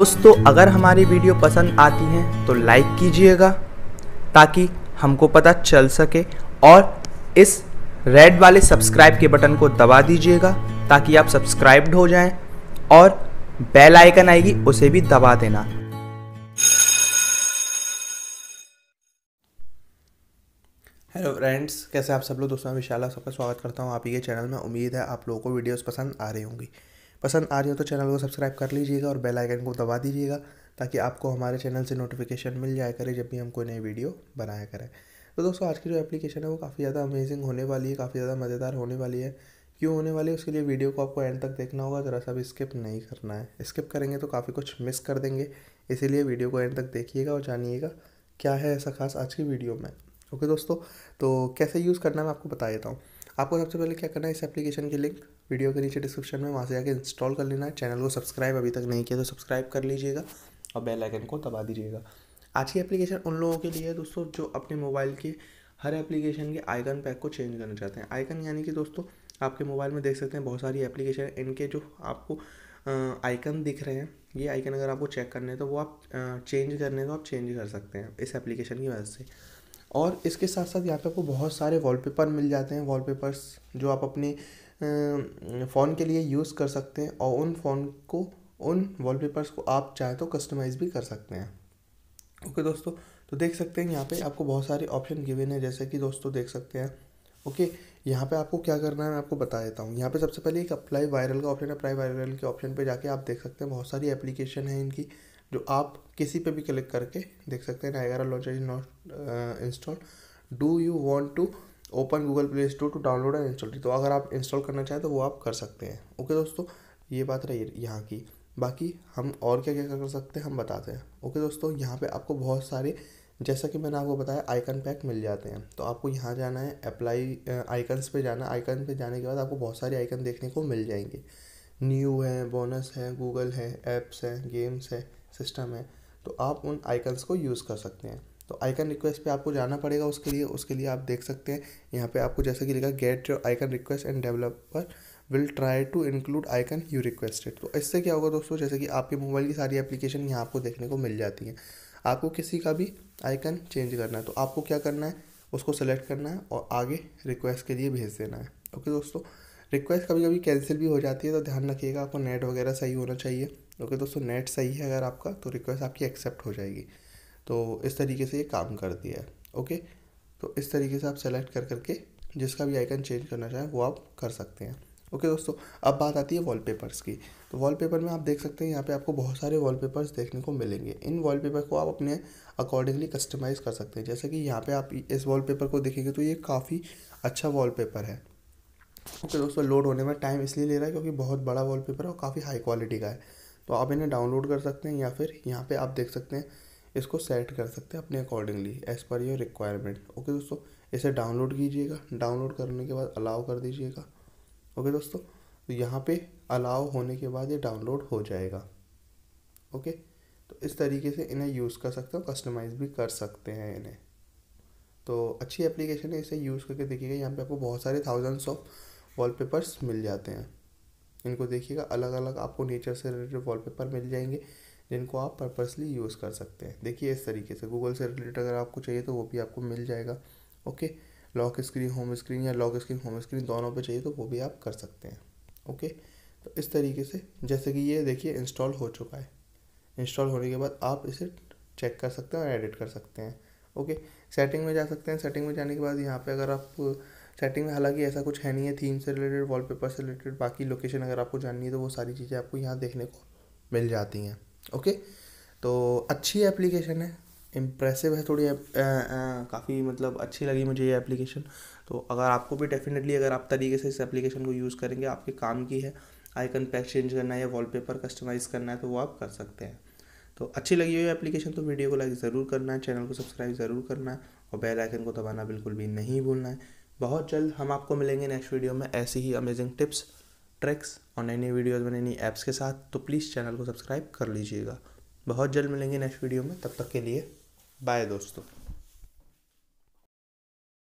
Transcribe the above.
दोस्तों अगर हमारी वीडियो पसंद आती है तो लाइक कीजिएगा ताकि हमको पता चल सके और इस रेड वाले सब्सक्राइब के बटन को दबा दीजिएगा ताकि आप सब्सक्राइब्ड हो जाएं और बेल आइकन आएगी उसे भी दबा देना हेलो फ्रेंड्स कैसे आप सब लोग दोस्तों विशाल विशाला सबका स्वागत करता हूँ आप ही के चैनल में उम्मीद है आप लोगों को वीडियोस पसंद आ रही होंगी पसंद आ रही हो तो चैनल को सब्सक्राइब कर लीजिएगा और बेल आइकन को दबा दीजिएगा ताकि आपको हमारे चैनल से नोटिफिकेशन मिल जाए करे जब भी हम कोई नई वीडियो बनाया करें तो दोस्तों आज की जो एप्लीकेशन है वो काफ़ी ज़्यादा अमेजिंग होने वाली है काफ़ी ज़्यादा मज़ेदार होने वाली है क्यों होने वाली है उसके लिए वीडियो को आपको एंड तक देखना होगा ज़रा सा भी स्किप नहीं करना है स्किप करेंगे तो काफ़ी कुछ मिस कर देंगे इसीलिए वीडियो को एंड तक देखिएगा और जानिएगा क्या है ऐसा खास आज की वीडियो में ओके दोस्तों तो कैसे यूज़ करना है मैं आपको बता देता हूँ आपको सबसे पहले क्या करना है इस एप्लीकेशन की लिंक वीडियो के नीचे डिस्क्रिप्शन में वहाँ से जाकर इंस्टॉल कर लेना है चैनल को सब्सक्राइब अभी तक नहीं किया तो सब्सक्राइब कर लीजिएगा और बेल आइकन को दबा दीजिएगा आज की एप्लीकेशन उन लोगों के लिए है दोस्तों जो अपने मोबाइल के हर एप्लीकेशन के आइकन पैक को चेंज करना चाहते हैं आइकन यानी कि दोस्तों आपके मोबाइल में देख सकते हैं बहुत सारी एप्लीकेशन इनके जो आपको आइकन दिख रहे हैं ये आइकन अगर आपको चेक करने हैं तो वो आप चेंज करने तो आप चेंज कर सकते हैं इस एप्लीकेशन की वजह से और इसके साथ साथ यहाँ पे आपको बहुत सारे वॉलपेपर मिल जाते हैं वॉलपेपर्स जो आप अपने फ़ोन के लिए यूज़ कर सकते हैं और उन फ़ोन को उन वॉलपेपर्स को आप चाहे तो कस्टमाइज़ भी कर सकते हैं ओके okay, दोस्तों तो देख सकते हैं यहाँ पे आपको बहुत सारे ऑप्शन गिवेन हैं जैसे कि दोस्तों देख सकते हैं ओके okay, यहाँ पे आपको क्या करना है मैं आपको बता देता हूँ यहाँ पे सबसे पहले एक अप्लाई वायरल का ऑप्शन है अप्लाई वायरल के ऑप्शन पे जाके आप देख सकते हैं बहुत सारी एप्लीकेशन है इनकी जो आप किसी पे भी क्लिक करके देख सकते हैं Niagara launcher is not install do you want to open Google Play Store to download and install तो अगर आप इंस्टॉल करना चाहें तो वो आप कर सकते हैं ओके दोस्तों ये बात रही यहाँ की बाकी हम और क्या क्या कर सकते हैं हम बताते हैं ओके दोस्तों यहाँ पे आपको बहुत सारे जैसा कि मैंने आपको बताया आइकन पैक मिल जाते हैं तो आपको यहाँ जाना है अप्लाई आइकन्स uh, पे जाना आइकन पे जाने के बाद आपको बहुत सारे आइकन देखने को मिल जाएंगे न्यू है बोनस है गूगल है ऐप्स हैं गेम्स है सिस्टम है तो आप उन आइकन्स को यूज़ कर सकते हैं तो आइकन रिक्वेस्ट पे आपको जाना पड़ेगा उसके लिए उसके लिए आप देख सकते हैं यहाँ पे आपको जैसे कि लिखा get your icon request and developer will try to include icon you requested तो इससे क्या होगा दोस्तों जैसे कि आपके मोबाइल की सारी एप्लीकेशन यहाँ आपको देखने को मिल जाती है आपको किसी का भी आइकन चेंज करना है तो आपको क्या करना है उसको सेलेक्ट करना है और आगे रिक्वेस्ट के लिए भेज देना है ओके दोस्तों रिक्वेस्ट कभी कभी कैंसिल भी हो जाती है तो ध्यान रखिएगा आपको नेट वगैरह सही होना चाहिए ओके दोस्तों नेट सही है अगर आपका तो रिक्वेस्ट आपकी एक्सेप्ट हो जाएगी तो इस तरीके से ये काम कर दिया है ओके तो इस तरीके से आप सेलेक्ट कर करके जिसका भी आइकन चेंज करना चाहें वो आप कर सकते हैं ओके दोस्तों अब बात आती है वॉलपेपर्स की तो वॉलपेपर में आप देख सकते हैं यहाँ पे आपको बहुत सारे वॉलपेपर्स देखने को मिलेंगे इन वॉलपेपर को आप अपने अकॉर्डिंगली कस्टमाइज़ कर सकते हैं जैसे कि यहाँ पे आप इस वॉलपेपर को देखेंगे तो ये काफ़ी अच्छा वॉलपेपर है ओके दोस्तों लोड होने में टाइम इसलिए ले रहा है क्योंकि बहुत बड़ा वॉलपेपर है और काफ़ी हाई क्वालिटी का है तो आप इन्हें डाउनलोड कर सकते हैं या फिर यहाँ पे आप देख सकते हैं इसको सेट कर सकते हैं अपने accordingly as per your requirement okay दोस्तों इसे डाउनलोड कीजिएगा डाउनलोड करने के बाद अलाउ कर दीजिएगा ओके दोस्तों तो यहाँ पे अलाउ होने के बाद ये डाउनलोड हो जाएगा ओके तो इस तरीके से इन्हें यूज़ कर सकते हो कस्टमाइज़ भी कर सकते हैं इन्हें तो अच्छी एप्लीकेशन है इसे यूज़ करके देखिएगा यहाँ पे आपको बहुत सारे थाउजेंड्स ऑफ वॉलपेपर्स मिल जाते हैं इनको देखिएगा अलग अलग आपको नेचर से रिलेटेड वॉलपेपर मिल जाएंगे जिनको आप पर्पसली यूज़ कर सकते हैं देखिए इस तरीके से गूगल से रिलेटेड अगर आपको चाहिए तो वो भी आपको मिल जाएगा okay lock screen home screen या लॉक स्क्रीन होम स्क्रीन दोनों पे चाहिए तो वो भी आप कर सकते हैं ओके तो इस तरीके से जैसे कि ये देखिए इंस्टॉल हो चुका है इंस्टॉल होने के बाद आप इसे चेक कर सकते हैं और एडिट कर सकते हैं ओके सेटिंग में जा सकते हैं सेटिंग में जाने के बाद यहाँ पे अगर आप सेटिंग में हालांकि ऐसा कुछ है नहीं है थीम से रिलेटेड वॉलपेपर से रिलेटेड बाकी लोकेशन अगर आपको जाननी है तो वो सारी चीज़ें आपको यहाँ देखने को मिल जाती हैं ओके तो अच्छी एप्लीकेशन है इम्प्रेसिव है थोड़ी काफ़ी मतलब अच्छी लगी मुझे ये एप्लीकेशन तो अगर आपको भी डेफिनेटली अगर आप तरीके से इस एप्लीकेशन को यूज़ करेंगे आपके काम की है आइकन पैक चेंज करना है या वॉलपेपर कस्टमाइज़ करना है तो वो आप कर सकते हैं तो अच्छी लगी हुई एप्लीकेशन तो वीडियो को लाइक ज़रूर करना है चैनल को सब्सक्राइब ज़रूर करना है और बेल आइकन को दबाना बिल्कुल भी नहीं भूलना है बहुत जल्द हम आपको मिलेंगे नेक्स्ट वीडियो में ऐसी ही अमेजिंग टिप्स ट्रिक्स और नई नई वीडियोज़ में नई नई ऐप्स के साथ तो प्लीज़ चैनल को सब्सक्राइब कर लीजिएगा बहुत जल्द मिलेंगे नेक्स्ट वीडियो में तब तक के लिए बाय दोस्तों